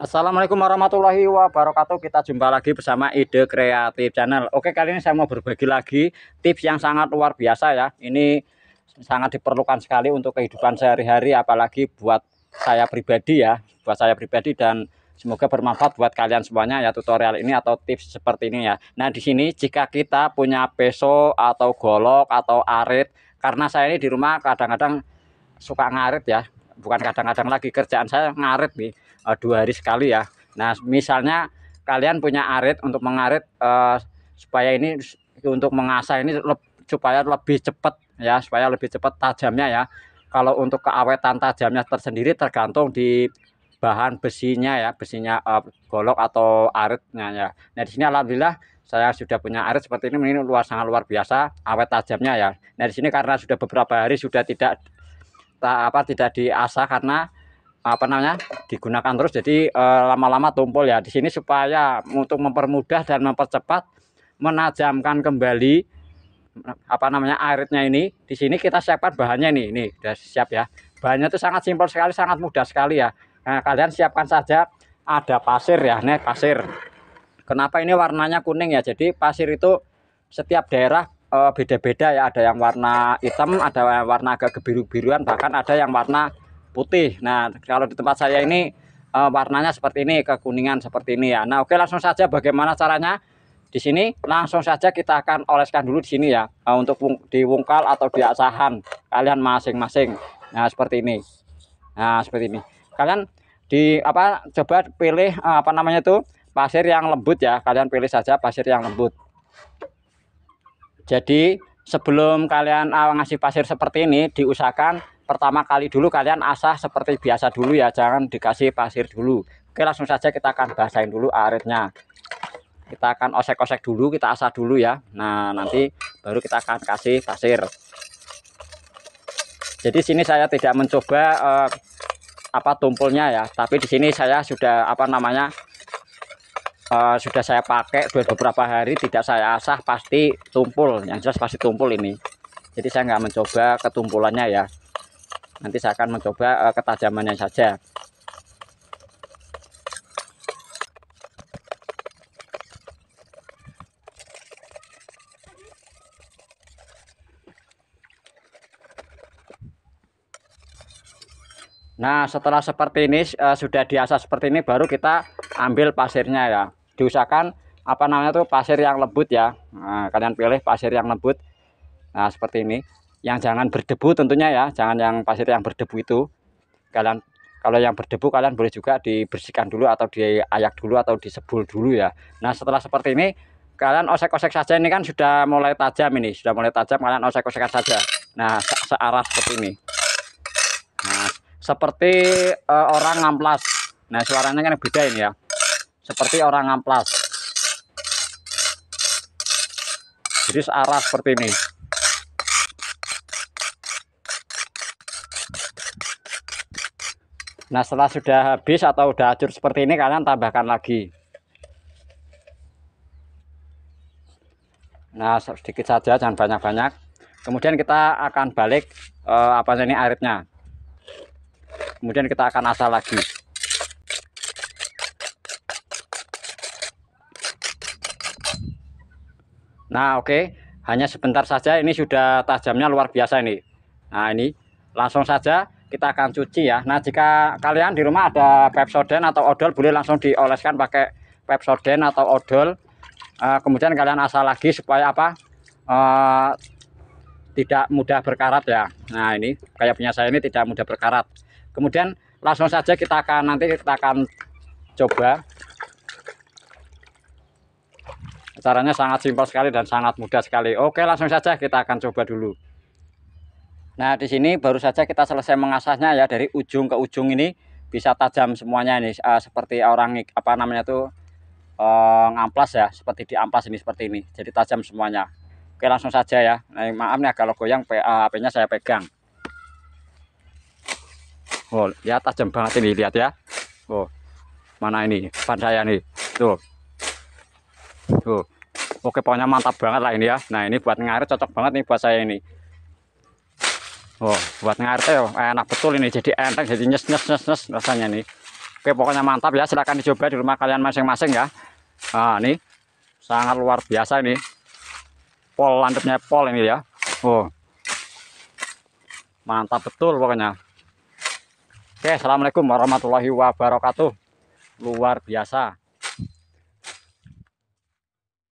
Assalamualaikum warahmatullahi wabarakatuh Kita jumpa lagi bersama Ide Kreatif Channel Oke kali ini saya mau berbagi lagi tips yang sangat luar biasa ya Ini sangat diperlukan sekali untuk kehidupan sehari-hari Apalagi buat saya pribadi ya Buat saya pribadi dan Semoga bermanfaat buat kalian semuanya ya tutorial ini atau tips seperti ini ya. Nah, di sini jika kita punya peso atau golok atau arit karena saya ini di rumah kadang-kadang suka ngarit ya. Bukan kadang-kadang lagi kerjaan saya ngarit nih uh, dua hari sekali ya nah misalnya kalian punya arit untuk mengarit uh, supaya ini untuk mengasah ini le supaya lebih cepat ya supaya lebih cepat tajamnya ya kalau untuk keawetan tajamnya tersendiri tergantung di bahan besinya ya besinya uh, golok atau aritnya ya nah di sini alhamdulillah saya sudah punya arit seperti ini ini luar sangat luar biasa awet tajamnya ya nah di sini karena sudah beberapa hari sudah tidak tak apa tidak diasah karena apa namanya digunakan terus jadi eh, lama-lama e, tumpul ya di sini supaya untuk mempermudah dan mempercepat menajamkan kembali apa namanya aritnya ini di sini kita siapkan bahannya ini ini sudah siap ya bahannya itu sangat simpel sekali sangat mudah sekali ya nah, kalian siapkan saja ada pasir ya nih pasir kenapa ini warnanya kuning ya jadi pasir itu setiap daerah eh, beda-beda ya ada yang warna hitam ada yang warna agak kebiru-biruan bahkan ada yang warna putih. Nah, kalau di tempat saya ini uh, warnanya seperti ini, kekuningan seperti ini ya. Nah, oke langsung saja bagaimana caranya? Di sini langsung saja kita akan oleskan dulu di sini ya Uh, untuk diwungkal atau diasahan kalian masing-masing. Nah, seperti ini. Nah, seperti ini. Kalian di apa coba pilih uh, apa namanya itu? pasir yang lembut ya. Kalian pilih saja pasir yang lembut. Jadi sebelum kalian eh, ngasih pasir seperti ini diusahakan pertama kali dulu kalian asah seperti biasa dulu ya jangan dikasih pasir dulu oke langsung saja kita akan basahin dulu aritnya. kita akan osek-osek dulu kita asah dulu ya nah nanti baru kita akan kasih pasir jadi sini saya tidak mencoba uh, apa tumpulnya ya tapi di sini saya sudah apa namanya uh, sudah saya pakai beberapa hari tidak saya asah pasti tumpul yang jelas pasti tumpul ini jadi saya nggak mencoba ketumpulannya ya nanti saya akan mencoba uh, ketajamannya saja Nah setelah seperti ini eh, sudah diasah seperti ini baru kita ambil pasirnya ya diusahakan apa namanya tuh pasir yang lembut ya nah, kalian pilih pasir yang lembut nah seperti ini yang jangan berdebu tentunya ya jangan yang pasir yang berdebu itu kalian kalau yang berdebu kalian boleh juga dibersihkan dulu atau diayak dulu atau disebul dulu ya nah setelah seperti ini kalian osek-osek saja ini kan sudah mulai tajam ini sudah mulai tajam kalian osek-osek saja nah se searah seperti ini nah seperti uh, orang ngamplas nah suaranya kan beda ini ya seperti orang amplas, jadi searah seperti ini nah setelah sudah habis atau sudah hancur seperti ini kalian tambahkan lagi nah sedikit saja jangan banyak-banyak kemudian kita akan balik eh, apa ini airnya kemudian kita akan asal lagi Nah oke okay. hanya sebentar saja ini sudah tajamnya luar biasa ini. Nah ini langsung saja kita akan cuci ya. Nah jika kalian di rumah ada pepsodent atau odol boleh langsung dioleskan pakai pepsodent atau odol. Eh, kemudian kalian asal lagi supaya apa eh, tidak mudah berkarat ya. Nah ini kayak punya saya ini tidak mudah berkarat. Kemudian langsung saja kita akan nanti kita akan coba Caranya sangat simpel sekali dan sangat mudah sekali. Oke, langsung saja kita akan coba dulu. Nah, di sini baru saja kita selesai mengasahnya ya dari ujung ke ujung ini bisa tajam semuanya ini uh, seperti orang apa namanya tuh uh, ngamplas ya, seperti di amplas ini seperti ini. Jadi tajam semuanya. Oke, langsung saja ya. Nah, maaf nih kalau goyang HP-nya eh, saya pegang. Oh, ya tajam banget ini lihat ya. Oh. Mana ini? Ban saya nih. Tuh. Tuh. Gitu. Oke pokoknya mantap banget lah ini ya. Nah ini buat ngarit cocok banget nih buat saya ini. Oh buat ngarit ya eh, enak betul ini jadi enteng jadi nyes nyes nyes nyes rasanya nih. Oke pokoknya mantap ya silahkan dicoba di rumah kalian masing-masing ya. Nah ini sangat luar biasa ini. Pol landepnya pol ini ya. Oh mantap betul pokoknya. Oke assalamualaikum warahmatullahi wabarakatuh. Luar biasa.